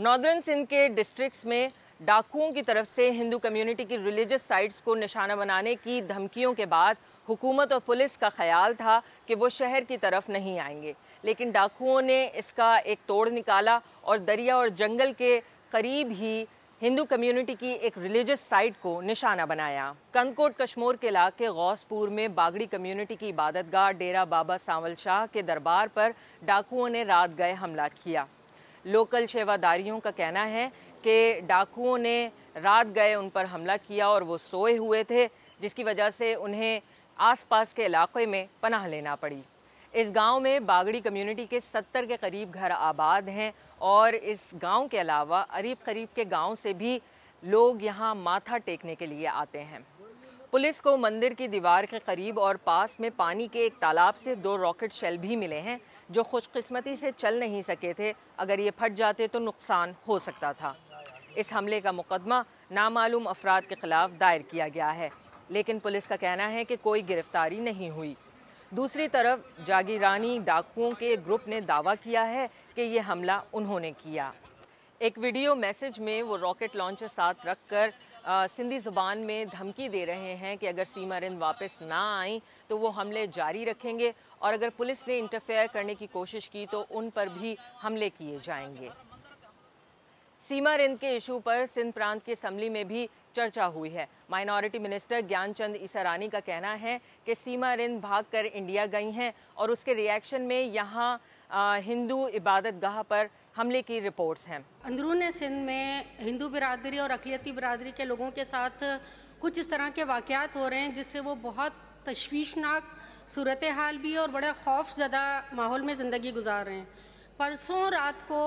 northern Sindh के districts में डाकुओं की तरफ से हिंदू कम्युनिटी की रिलीजियस साइट्स को निशाना बनाने की धमकियों के बाद हुकूमत और पुलिस का ख्याल था कि वो शहर की तरफ नहीं आएंगे लेकिन डाकुओं ने इसका एक तोड़ निकाला और दरिया और जंगल के करीब ही हिंदू कम्युनिटी की एक रिलीजियस साइट को निशाना बनाया कंकोट कश्मोर के इलाके गौसपुर में बागड़ी कम्युनिटी की इबादतगाह डेरा बाबा सांवल शाह के दरबार पर डाकुओं ने रात गए हमला किया लोकल शेवादारियों का कहना है कि डाकुओं ने रात गए उन पर हमला किया और वो सोए हुए थे जिसकी वजह से उन्हें आसपास के इलाके में पनाह लेना पड़ी इस गांव में बागड़ी कम्युनिटी के सत्तर के करीब घर आबाद हैं और इस गांव के अलावा अरीब करीब के गांव से भी लोग यहां माथा टेकने के लिए आते हैं पुलिस को मंदिर की दीवार के करीब और पास में पानी के एक तालाब से दो रॉकेट शेल भी मिले हैं जो खुशकस्मती से चल नहीं सके थे अगर ये फट जाते तो नुकसान हो सकता था इस हमले का मुकदमा नामालूम अफराद के खिलाफ दायर किया गया है लेकिन पुलिस का कहना है कि कोई गिरफ्तारी नहीं हुई दूसरी तरफ जागीरानी डाकुओं के ग्रुप ने दावा किया है कि यह हमला उन्होंने किया एक वीडियो मैसेज में वो रॉकेट लॉन्चर साथ रखकर सिंधी ज़ुबान में धमकी दे रहे हैं कि अगर सीमा रिंद वापस ना आई तो वो हमले जारी रखेंगे और अगर पुलिस ने इंटरफेयर करने की कोशिश की तो उन पर भी हमले किए जाएंगे सीमा रिंद के इशू पर सिंध प्रांत की असम्बली में भी चर्चा हुई है माइनॉरिटी मिनिस्टर ज्ञानचंद ईसारानी का कहना है कि सीमा रिंद भाग इंडिया गई हैं और उसके रिएक्शन में यहाँ हिंदू इबादत गाह पर हमले की रिपोर्ट्स हैं अंदरून सिंध में हिंदू बिरादरी और अकलीती बिरादरी के लोगों के साथ कुछ इस तरह के वाक़ात हो रहे हैं जिससे वो बहुत तशवीशनाक सूरत हाल भी और बड़े खौफ ज़दा माहौल में ज़िंदगी गुजार रहे हैं परसों रात को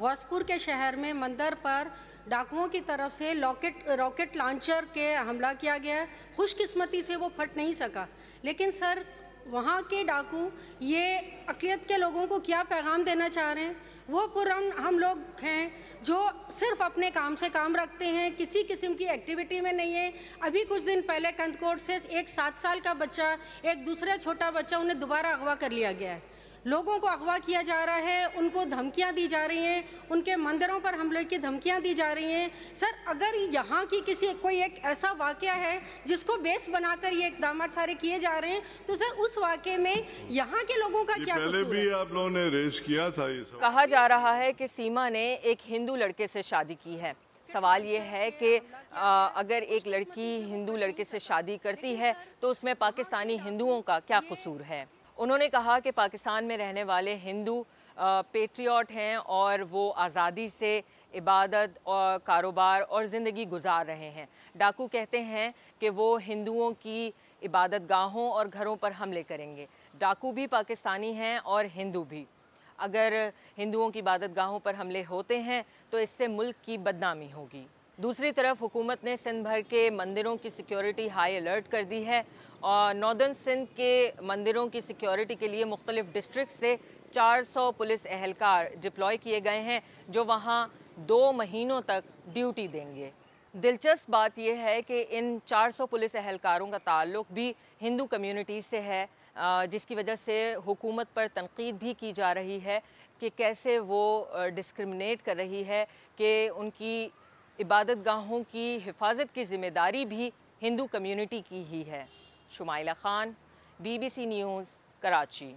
गौसपुर के शहर में मंदिर पर डाकुओं की तरफ से लॉकेट रॉकेट लॉन्चर के हमला किया गया खुशकिस्मती से वो फट नहीं सका लेकिन सर वहाँ के डाकू ये अकलियत के लोगों को क्या पैगाम देना चाह रहे हैं वो पुरान हम लोग हैं जो सिर्फ अपने काम से काम रखते हैं किसी किस्म की एक्टिविटी में नहीं है अभी कुछ दिन पहले कंदकोट से एक सात साल का बच्चा एक दूसरा छोटा बच्चा उन्हें दोबारा अगवा कर लिया गया है लोगों को अगवा किया जा रहा है उनको धमकियां दी जा रही हैं उनके मंदिरों पर हमले की धमकियां दी जा रही हैं सर अगर यहाँ की किसी कोई एक ऐसा वाक़ है जिसको बेस बनाकर ये इकदाम सारे किए जा रहे हैं तो सर उस वाक़े में यहाँ के लोगों का क्या पहले भी आप लोगों ने रेस किया था कहा जा रहा है कि सीमा ने एक हिंदू लड़के से शादी की है सवाल ये है कि अगर एक लड़की हिंदू लड़के से शादी करती है तो उसमें पाकिस्तानी हिंदुओं का क्या कसूर है उन्होंने कहा कि पाकिस्तान में रहने वाले हिंदू पेट्रियाट हैं और वो आज़ादी से इबादत और कारोबार और ज़िंदगी गुजार रहे हैं डाकू कहते हैं कि वो हिंदुओं की इबादत गाहों और घरों पर हमले करेंगे डाकू भी पाकिस्तानी हैं और हिंदू भी अगर हिंदुओं की इबादत गाहों पर हमले होते हैं तो इससे मुल्क की बदनामी होगी दूसरी तरफ हुकूमत ने सिंध भर के मंदिरों की सिक्योरिटी हाई अलर्ट कर दी है और नॉर्दर्न सिंध के मंदिरों की सिक्योरिटी के लिए मुख्तलिफ डिस्ट्रिक्ट से 400 पुलिस एहलकार डिप्लॉय किए गए हैं जो वहाँ दो महीनों तक ड्यूटी देंगे दिलचस्प बात यह है कि इन 400 पुलिस एहलकारों का ताल्लुक भी हिंदू कम्युनिटी से है जिसकी वजह से हुकूमत पर तनकीद भी की जा रही है कि कैसे वो डिस्क्रिमिनेट कर रही है कि उनकी इबादत गाहों की हिफाजत की जिम्मेदारी भी हिंदू कम्यूनिटी की ही है शुमाइला ख़ान बीबीसी न्यूज़ कराची